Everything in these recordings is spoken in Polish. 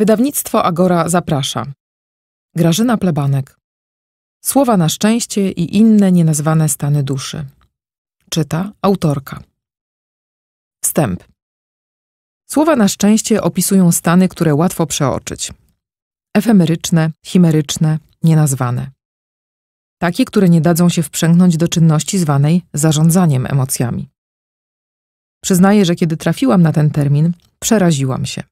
Wydawnictwo Agora zaprasza. Grażyna Plebanek. Słowa na szczęście i inne nienazwane stany duszy. Czyta autorka. Wstęp. Słowa na szczęście opisują stany, które łatwo przeoczyć. Efemeryczne, chimeryczne, nienazwane. Takie, które nie dadzą się wprzęgnąć do czynności zwanej zarządzaniem emocjami. Przyznaję, że kiedy trafiłam na ten termin, przeraziłam się.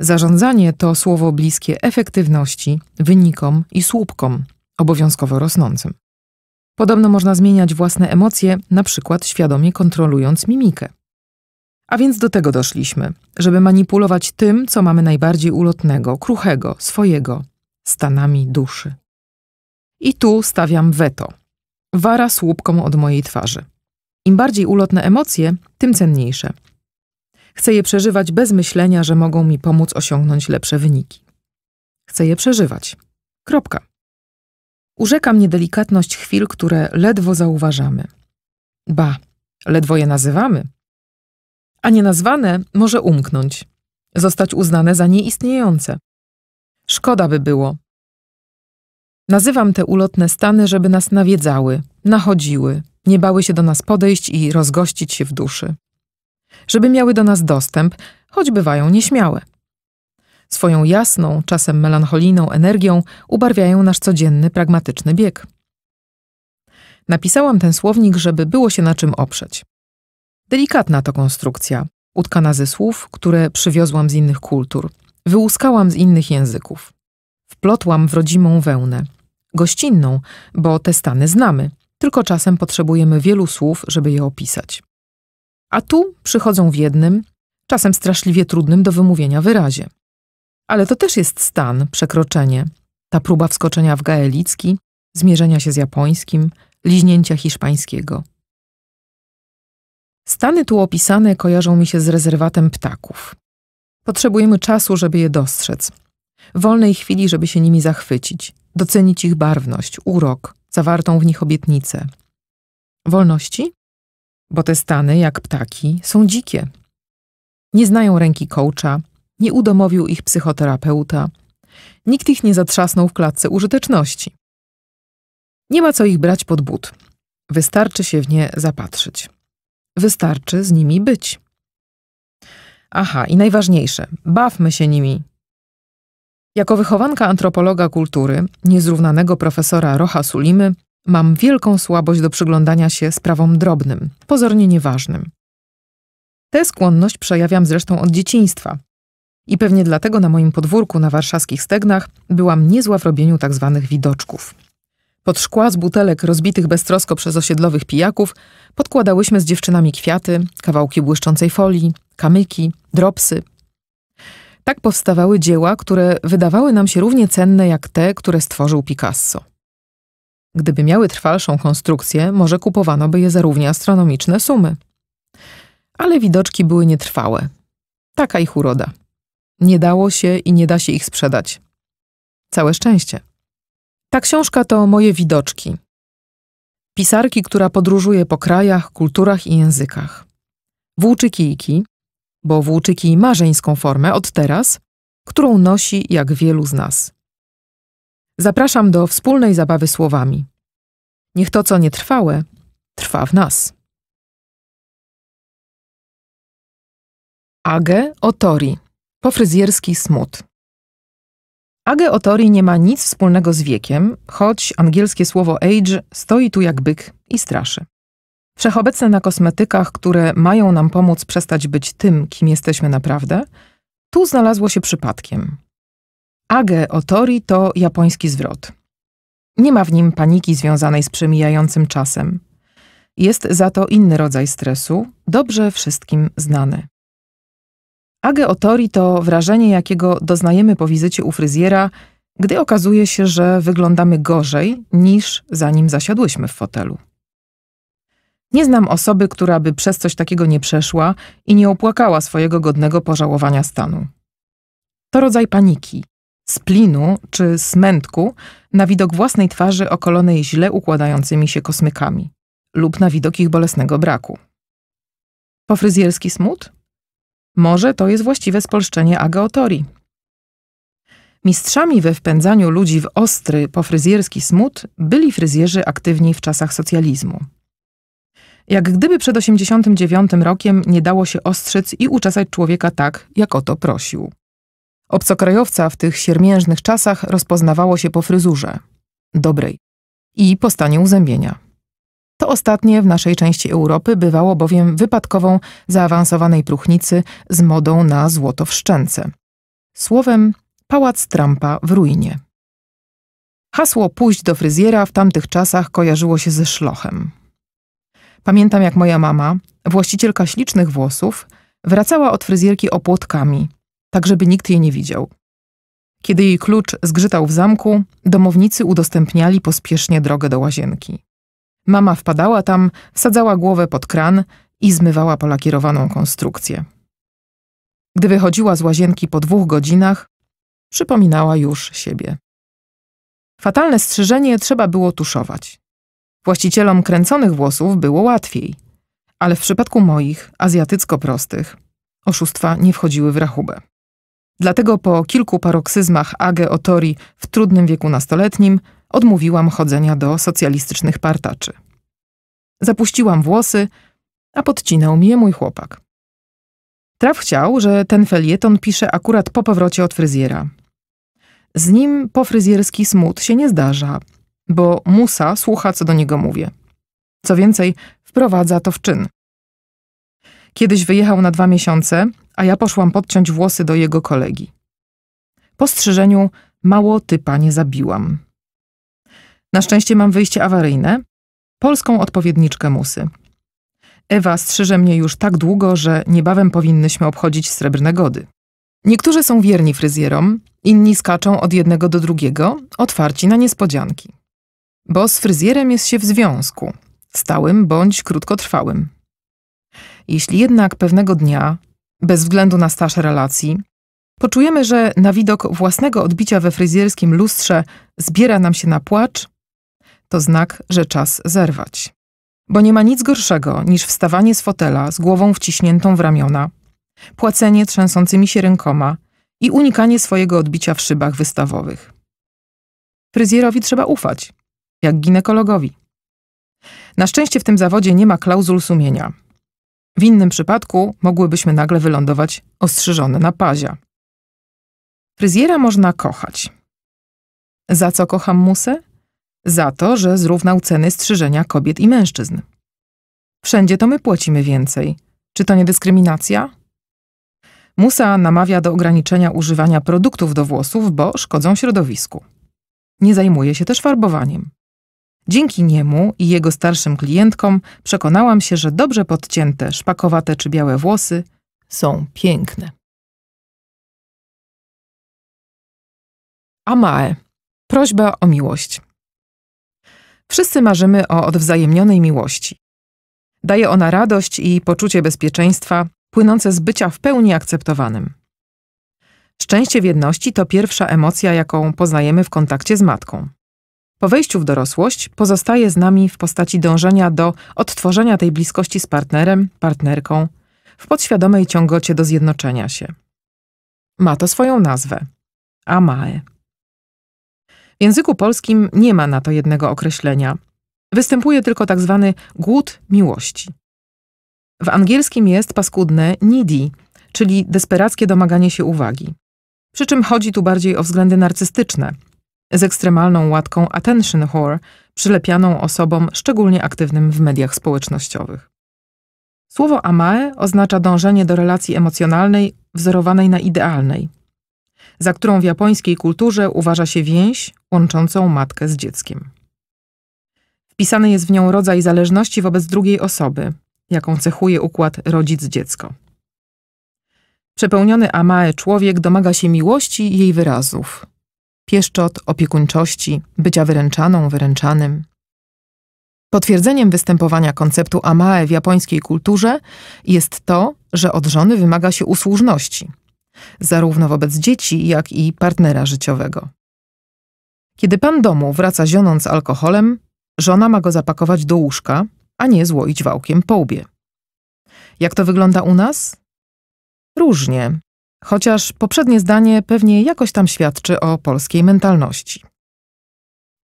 Zarządzanie to słowo bliskie efektywności, wynikom i słupkom, obowiązkowo rosnącym. Podobno można zmieniać własne emocje, na przykład świadomie kontrolując mimikę. A więc do tego doszliśmy, żeby manipulować tym, co mamy najbardziej ulotnego, kruchego, swojego, stanami duszy. I tu stawiam weto. Wara słupkom od mojej twarzy. Im bardziej ulotne emocje, tym cenniejsze. Chcę je przeżywać bez myślenia, że mogą mi pomóc osiągnąć lepsze wyniki. Chcę je przeżywać. Kropka. Urzeka mnie delikatność chwil, które ledwo zauważamy. Ba, ledwo je nazywamy. A nienazwane może umknąć, zostać uznane za nieistniejące. Szkoda by było. Nazywam te ulotne stany, żeby nas nawiedzały, nachodziły, nie bały się do nas podejść i rozgościć się w duszy żeby miały do nas dostęp, choć bywają nieśmiałe. Swoją jasną, czasem melancholijną energią ubarwiają nasz codzienny, pragmatyczny bieg. Napisałam ten słownik, żeby było się na czym oprzeć. Delikatna to konstrukcja, utkana ze słów, które przywiozłam z innych kultur, wyłuskałam z innych języków. Wplotłam w rodzimą wełnę. Gościnną, bo te stany znamy, tylko czasem potrzebujemy wielu słów, żeby je opisać a tu przychodzą w jednym, czasem straszliwie trudnym do wymówienia wyrazie. Ale to też jest stan, przekroczenie. Ta próba wskoczenia w gaelicki, zmierzenia się z japońskim, liźnięcia hiszpańskiego. Stany tu opisane kojarzą mi się z rezerwatem ptaków. Potrzebujemy czasu, żeby je dostrzec. Wolnej chwili, żeby się nimi zachwycić, docenić ich barwność, urok, zawartą w nich obietnicę. Wolności? bo te stany, jak ptaki, są dzikie. Nie znają ręki coacha, nie udomowił ich psychoterapeuta, nikt ich nie zatrzasnął w klatce użyteczności. Nie ma co ich brać pod but. Wystarczy się w nie zapatrzyć. Wystarczy z nimi być. Aha, i najważniejsze, bawmy się nimi. Jako wychowanka antropologa kultury, niezrównanego profesora Rocha Sulimy, Mam wielką słabość do przyglądania się sprawom drobnym, pozornie nieważnym. Tę skłonność przejawiam zresztą od dzieciństwa. I pewnie dlatego na moim podwórku na warszawskich stegnach byłam niezła w robieniu tzw. Tak widoczków. Pod szkła z butelek rozbitych beztrosko przez osiedlowych pijaków podkładałyśmy z dziewczynami kwiaty, kawałki błyszczącej folii, kamyki, dropsy. Tak powstawały dzieła, które wydawały nam się równie cenne jak te, które stworzył Picasso. Gdyby miały trwalszą konstrukcję, może kupowano by je za równie astronomiczne sumy. Ale widoczki były nietrwałe. Taka ich uroda. Nie dało się i nie da się ich sprzedać. Całe szczęście. Ta książka to moje widoczki. Pisarki, która podróżuje po krajach, kulturach i językach. Włóczykijki, bo włóczy kij ma żeńską formę od teraz, którą nosi jak wielu z nas. Zapraszam do wspólnej zabawy słowami. Niech to, co nietrwałe, trwa w nas. Age Otori. Pofryzjerski smut. Age Otori nie ma nic wspólnego z wiekiem, choć angielskie słowo age stoi tu jak byk i straszy. Wszechobecne na kosmetykach, które mają nam pomóc przestać być tym, kim jesteśmy naprawdę, tu znalazło się przypadkiem. Age otori to japoński zwrot. Nie ma w nim paniki związanej z przemijającym czasem. Jest za to inny rodzaj stresu, dobrze wszystkim znany. Age otori to wrażenie, jakiego doznajemy po wizycie u fryzjera, gdy okazuje się, że wyglądamy gorzej niż zanim zasiadłyśmy w fotelu. Nie znam osoby, która by przez coś takiego nie przeszła i nie opłakała swojego godnego pożałowania stanu. To rodzaj paniki, splinu czy smętku na widok własnej twarzy okolonej źle układającymi się kosmykami lub na widok ich bolesnego braku. Pofryzjerski smut? Może to jest właściwe spolszczenie ageotorii. Mistrzami we wpędzaniu ludzi w ostry, pofryzjerski smut byli fryzjerzy aktywni w czasach socjalizmu. Jak gdyby przed 89 rokiem nie dało się ostrzec i uczesać człowieka tak, jak o to prosił. Obcokrajowca w tych siermiężnych czasach rozpoznawało się po fryzurze dobrej i po stanie uzębienia. To ostatnie w naszej części Europy bywało bowiem wypadkową zaawansowanej próchnicy z modą na złoto w szczęce. Słowem, pałac Trumpa w ruinie. Hasło pójść do fryzjera w tamtych czasach kojarzyło się ze szlochem. Pamiętam, jak moja mama, właścicielka ślicznych włosów, wracała od fryzjerki opłotkami, tak żeby nikt jej nie widział. Kiedy jej klucz zgrzytał w zamku, domownicy udostępniali pospiesznie drogę do łazienki. Mama wpadała tam, wsadzała głowę pod kran i zmywała polakierowaną konstrukcję. Gdy wychodziła z łazienki po dwóch godzinach, przypominała już siebie. Fatalne strzyżenie trzeba było tuszować. Właścicielom kręconych włosów było łatwiej, ale w przypadku moich, azjatycko prostych, oszustwa nie wchodziły w rachubę. Dlatego po kilku paroksyzmach Age Otori w trudnym wieku nastoletnim odmówiłam chodzenia do socjalistycznych partaczy. Zapuściłam włosy, a podcinał je mój chłopak. Traf chciał, że ten felieton pisze akurat po powrocie od fryzjera. Z nim fryzjerski smut się nie zdarza, bo musa słucha, co do niego mówię. Co więcej, wprowadza to w czyn. Kiedyś wyjechał na dwa miesiące, a ja poszłam podciąć włosy do jego kolegi. Po strzyżeniu mało typa nie zabiłam. Na szczęście mam wyjście awaryjne, polską odpowiedniczkę musy. Ewa strzyże mnie już tak długo, że niebawem powinnyśmy obchodzić srebrne gody. Niektórzy są wierni fryzjerom, inni skaczą od jednego do drugiego, otwarci na niespodzianki. Bo z fryzjerem jest się w związku, stałym bądź krótkotrwałym. Jeśli jednak pewnego dnia bez względu na staż relacji. Poczujemy, że na widok własnego odbicia we fryzjerskim lustrze zbiera nam się na płacz, to znak, że czas zerwać. Bo nie ma nic gorszego niż wstawanie z fotela z głową wciśniętą w ramiona, płacenie trzęsącymi się rękoma i unikanie swojego odbicia w szybach wystawowych. Fryzjerowi trzeba ufać, jak ginekologowi. Na szczęście w tym zawodzie nie ma klauzul sumienia. W innym przypadku mogłybyśmy nagle wylądować ostrzyżone na pazia. Fryzjera można kochać. Za co kocham musę? Za to, że zrównał ceny strzyżenia kobiet i mężczyzn. Wszędzie to my płacimy więcej. Czy to nie dyskryminacja? Musa namawia do ograniczenia używania produktów do włosów, bo szkodzą środowisku. Nie zajmuje się też farbowaniem. Dzięki niemu i jego starszym klientkom przekonałam się, że dobrze podcięte, szpakowate czy białe włosy są piękne. Amae. Prośba o miłość. Wszyscy marzymy o odwzajemnionej miłości. Daje ona radość i poczucie bezpieczeństwa płynące z bycia w pełni akceptowanym. Szczęście w jedności to pierwsza emocja, jaką poznajemy w kontakcie z matką. Po wejściu w dorosłość pozostaje z nami w postaci dążenia do odtworzenia tej bliskości z partnerem, partnerką, w podświadomej ciągocie do zjednoczenia się. Ma to swoją nazwę amae. W języku polskim nie ma na to jednego określenia. Występuje tylko tak zwany głód miłości. W angielskim jest paskudne needy, czyli desperackie domaganie się uwagi. Przy czym chodzi tu bardziej o względy narcystyczne, z ekstremalną łatką attention whore, przylepianą osobom szczególnie aktywnym w mediach społecznościowych. Słowo amae oznacza dążenie do relacji emocjonalnej wzorowanej na idealnej, za którą w japońskiej kulturze uważa się więź łączącą matkę z dzieckiem. Wpisany jest w nią rodzaj zależności wobec drugiej osoby, jaką cechuje układ rodzic-dziecko. Przepełniony amae człowiek domaga się miłości i jej wyrazów, pieszczot, opiekuńczości, bycia wyręczaną, wyręczanym. Potwierdzeniem występowania konceptu amae w japońskiej kulturze jest to, że od żony wymaga się usłużności, zarówno wobec dzieci, jak i partnera życiowego. Kiedy pan domu wraca zionąc alkoholem, żona ma go zapakować do łóżka, a nie złoić wałkiem po łbie. Jak to wygląda u nas? Różnie, Chociaż poprzednie zdanie pewnie jakoś tam świadczy o polskiej mentalności.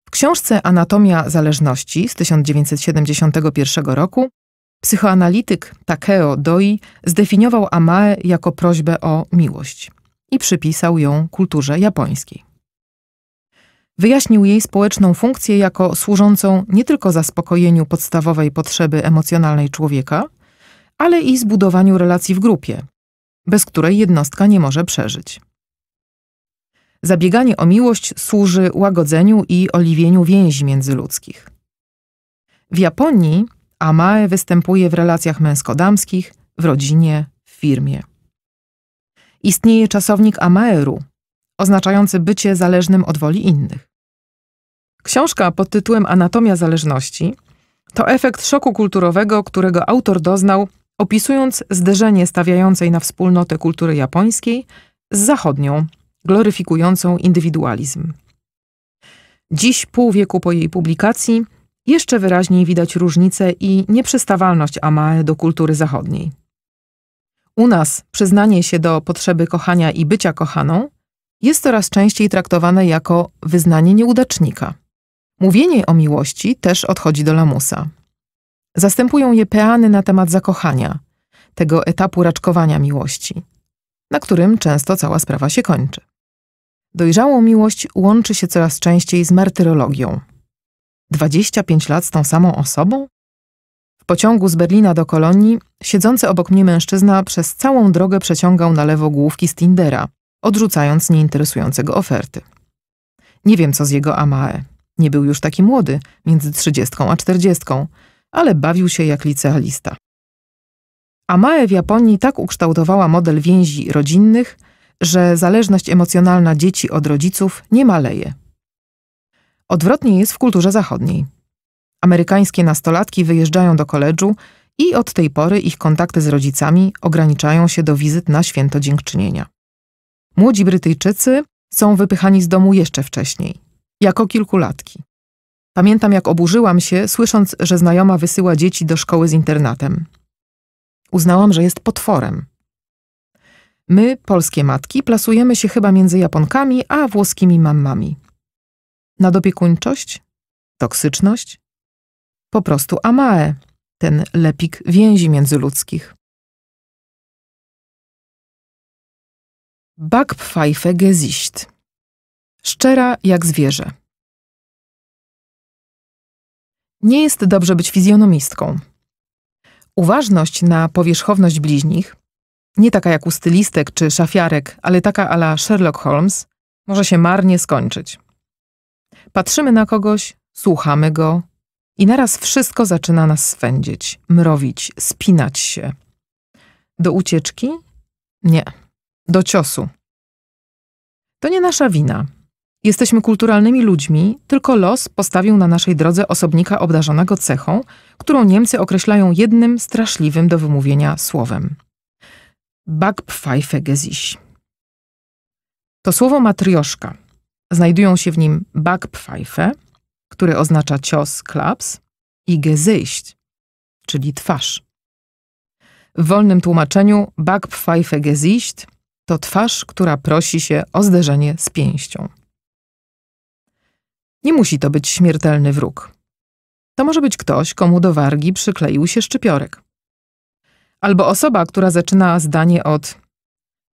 W książce Anatomia Zależności z 1971 roku psychoanalityk Takeo Doi zdefiniował Amae jako prośbę o miłość i przypisał ją kulturze japońskiej. Wyjaśnił jej społeczną funkcję jako służącą nie tylko zaspokojeniu podstawowej potrzeby emocjonalnej człowieka, ale i zbudowaniu relacji w grupie, bez której jednostka nie może przeżyć. Zabieganie o miłość służy łagodzeniu i oliwieniu więzi międzyludzkich. W Japonii amae występuje w relacjach męsko-damskich, w rodzinie, w firmie. Istnieje czasownik amaeru, oznaczający bycie zależnym od woli innych. Książka pod tytułem Anatomia zależności to efekt szoku kulturowego, którego autor doznał opisując zderzenie stawiającej na wspólnotę kultury japońskiej z zachodnią, gloryfikującą indywidualizm. Dziś, pół wieku po jej publikacji, jeszcze wyraźniej widać różnicę i nieprzystawalność Amae do kultury zachodniej. U nas przyznanie się do potrzeby kochania i bycia kochaną jest coraz częściej traktowane jako wyznanie nieudacznika. Mówienie o miłości też odchodzi do lamusa. Zastępują je peany na temat zakochania, tego etapu raczkowania miłości, na którym często cała sprawa się kończy. Dojrzałą miłość łączy się coraz częściej z martyrologią. 25 lat z tą samą osobą? W pociągu z Berlina do Kolonii siedzący obok mnie mężczyzna przez całą drogę przeciągał na lewo główki z Tindera, odrzucając nieinteresującego oferty. Nie wiem, co z jego Amae. Nie był już taki młody, między trzydziestką a czterdziestką, ale bawił się jak licealista. Amae w Japonii tak ukształtowała model więzi rodzinnych, że zależność emocjonalna dzieci od rodziców nie maleje. Odwrotnie jest w kulturze zachodniej. Amerykańskie nastolatki wyjeżdżają do koledżu i od tej pory ich kontakty z rodzicami ograniczają się do wizyt na święto dziękczynienia. Młodzi Brytyjczycy są wypychani z domu jeszcze wcześniej, jako kilkulatki. Pamiętam, jak oburzyłam się, słysząc, że znajoma wysyła dzieci do szkoły z internatem. Uznałam, że jest potworem. My, polskie matki, plasujemy się chyba między Japonkami a włoskimi mamami. Nadopiekuńczość? Toksyczność? Po prostu amae, ten lepik więzi międzyludzkich. Backpfeife Gesicht. Szczera jak zwierzę. Nie jest dobrze być fizjonomistką. Uważność na powierzchowność bliźnich, nie taka jak u stylistek czy szafiarek, ale taka ala Sherlock Holmes, może się marnie skończyć. Patrzymy na kogoś, słuchamy go i naraz wszystko zaczyna nas swędzić, mrowić, spinać się. Do ucieczki? Nie. Do ciosu. To nie nasza wina. Jesteśmy kulturalnymi ludźmi, tylko los postawił na naszej drodze osobnika obdarzonego cechą, którą Niemcy określają jednym straszliwym do wymówienia słowem. Backpfeife gesicht. To słowo matrioszka. Znajdują się w nim backpfeife, który oznacza cios, klaps, i gesicht, czyli twarz. W wolnym tłumaczeniu Backpfeife Gesicht to twarz, która prosi się o zderzenie z pięścią. Nie musi to być śmiertelny wróg. To może być ktoś, komu do wargi przykleił się szczypiorek. Albo osoba, która zaczyna zdanie od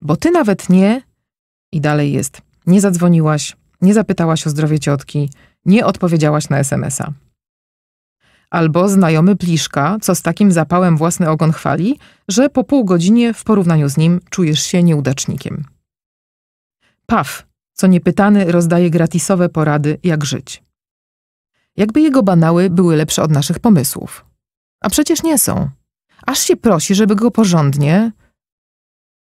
bo ty nawet nie i dalej jest nie zadzwoniłaś, nie zapytałaś o zdrowie ciotki, nie odpowiedziałaś na SMS-a. Albo znajomy Pliszka, co z takim zapałem własny ogon chwali, że po pół godzinie w porównaniu z nim czujesz się nieudacznikiem. Paf, co niepytany rozdaje gratisowe porady, jak żyć. Jakby jego banały były lepsze od naszych pomysłów. A przecież nie są. Aż się prosi, żeby go porządnie.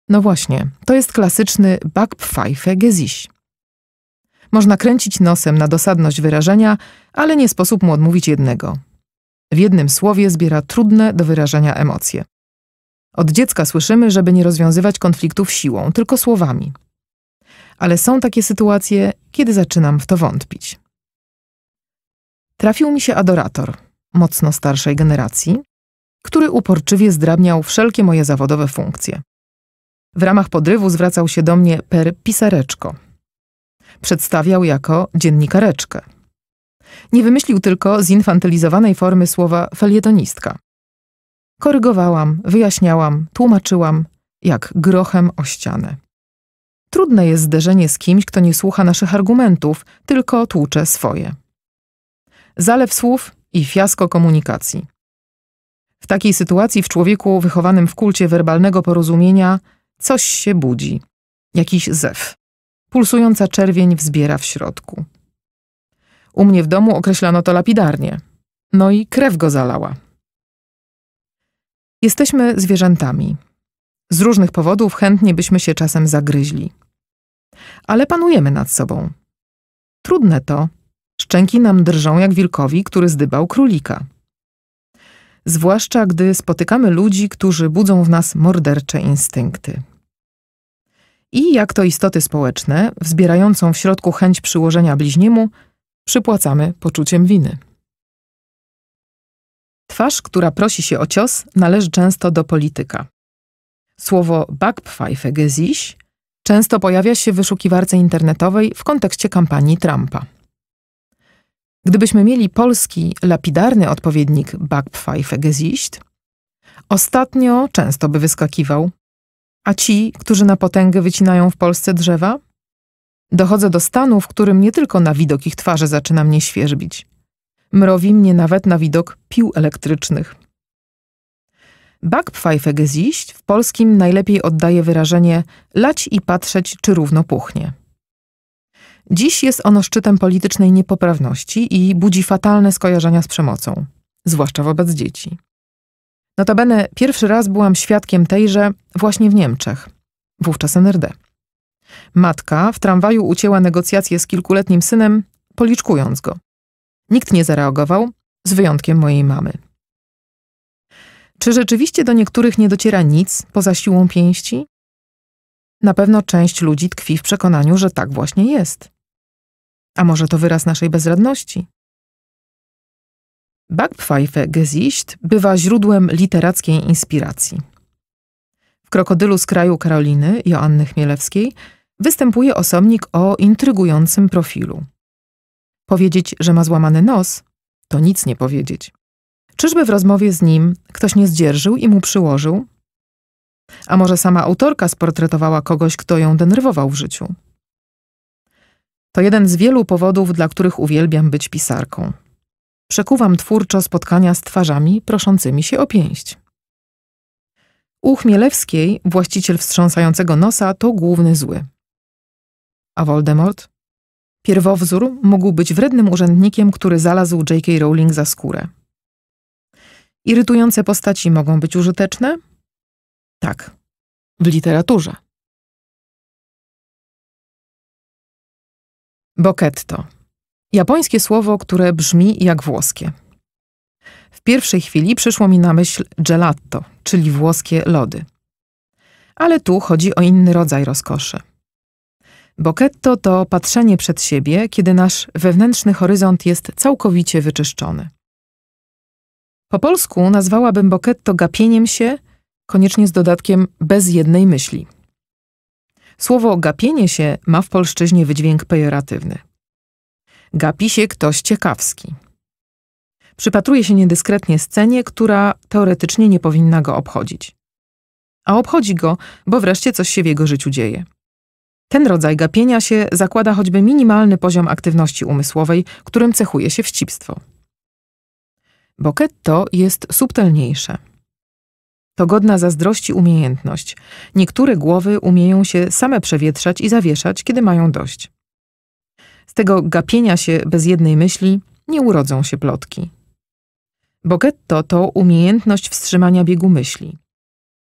No właśnie, to jest klasyczny Backpfeife Gesicht. Można kręcić nosem na dosadność wyrażenia, ale nie sposób mu odmówić jednego. W jednym słowie zbiera trudne do wyrażenia emocje. Od dziecka słyszymy, żeby nie rozwiązywać konfliktów siłą, tylko słowami ale są takie sytuacje, kiedy zaczynam w to wątpić. Trafił mi się adorator, mocno starszej generacji, który uporczywie zdrabniał wszelkie moje zawodowe funkcje. W ramach podrywu zwracał się do mnie per pisareczko. Przedstawiał jako dziennikareczkę. Nie wymyślił tylko zinfantylizowanej formy słowa felietonistka. Korygowałam, wyjaśniałam, tłumaczyłam, jak grochem o ścianę. Trudne jest zderzenie z kimś, kto nie słucha naszych argumentów, tylko tłucze swoje. Zalew słów i fiasko komunikacji. W takiej sytuacji w człowieku wychowanym w kulcie werbalnego porozumienia coś się budzi, jakiś zew. Pulsująca czerwień wzbiera w środku. U mnie w domu określano to lapidarnie. No i krew go zalała. Jesteśmy zwierzętami. Z różnych powodów chętnie byśmy się czasem zagryźli ale panujemy nad sobą. Trudne to. Szczęki nam drżą jak wilkowi, który zdybał królika. Zwłaszcza gdy spotykamy ludzi, którzy budzą w nas mordercze instynkty. I jak to istoty społeczne, wzbierającą w środku chęć przyłożenia bliźniemu, przypłacamy poczuciem winy. Twarz, która prosi się o cios, należy często do polityka. Słowo Backpfeife gesicht często pojawia się w wyszukiwarce internetowej w kontekście kampanii Trumpa. Gdybyśmy mieli polski lapidarny odpowiednik Backpfeife Gesicht, ostatnio często by wyskakiwał. A ci, którzy na potęgę wycinają w Polsce drzewa? Dochodzę do stanu, w którym nie tylko na widok ich twarzy zaczyna mnie świeżbić. Mrowi mnie nawet na widok pił elektrycznych. Backpfeife Gesicht w polskim najlepiej oddaje wyrażenie lać i patrzeć, czy równo puchnie. Dziś jest ono szczytem politycznej niepoprawności i budzi fatalne skojarzenia z przemocą, zwłaszcza wobec dzieci. Notabene pierwszy raz byłam świadkiem tejże właśnie w Niemczech, wówczas NRD. Matka w tramwaju ucięła negocjacje z kilkuletnim synem, policzkując go. Nikt nie zareagował, z wyjątkiem mojej mamy. Czy rzeczywiście do niektórych nie dociera nic poza siłą pięści? Na pewno część ludzi tkwi w przekonaniu, że tak właśnie jest. A może to wyraz naszej bezradności? Backpfeife Gesicht bywa źródłem literackiej inspiracji. W Krokodylu z kraju Karoliny Joanny Chmielewskiej występuje osobnik o intrygującym profilu. Powiedzieć, że ma złamany nos, to nic nie powiedzieć. Czyżby w rozmowie z nim ktoś nie zdzierżył i mu przyłożył? A może sama autorka sportretowała kogoś, kto ją denerwował w życiu? To jeden z wielu powodów, dla których uwielbiam być pisarką. Przekuwam twórczo spotkania z twarzami proszącymi się o pięść. U Chmielewskiej właściciel wstrząsającego nosa to główny zły. A Voldemort? Pierwowzór mógł być wrednym urzędnikiem, który zalazł J.K. Rowling za skórę. Irytujące postaci mogą być użyteczne? Tak, w literaturze. Boketto. Japońskie słowo, które brzmi jak włoskie. W pierwszej chwili przyszło mi na myśl gelato, czyli włoskie lody. Ale tu chodzi o inny rodzaj rozkoszy. Boketto to patrzenie przed siebie, kiedy nasz wewnętrzny horyzont jest całkowicie wyczyszczony. Po polsku nazwałabym boketto gapieniem się, koniecznie z dodatkiem bez jednej myśli. Słowo gapienie się ma w polszczyźnie wydźwięk pejoratywny. Gapi się ktoś ciekawski. Przypatruje się niedyskretnie scenie, która teoretycznie nie powinna go obchodzić. A obchodzi go, bo wreszcie coś się w jego życiu dzieje. Ten rodzaj gapienia się zakłada choćby minimalny poziom aktywności umysłowej, którym cechuje się wścibstwo. Boketto jest subtelniejsze. To godna zazdrości umiejętność. Niektóre głowy umieją się same przewietrzać i zawieszać, kiedy mają dość. Z tego gapienia się bez jednej myśli nie urodzą się plotki. Boketto to umiejętność wstrzymania biegu myśli.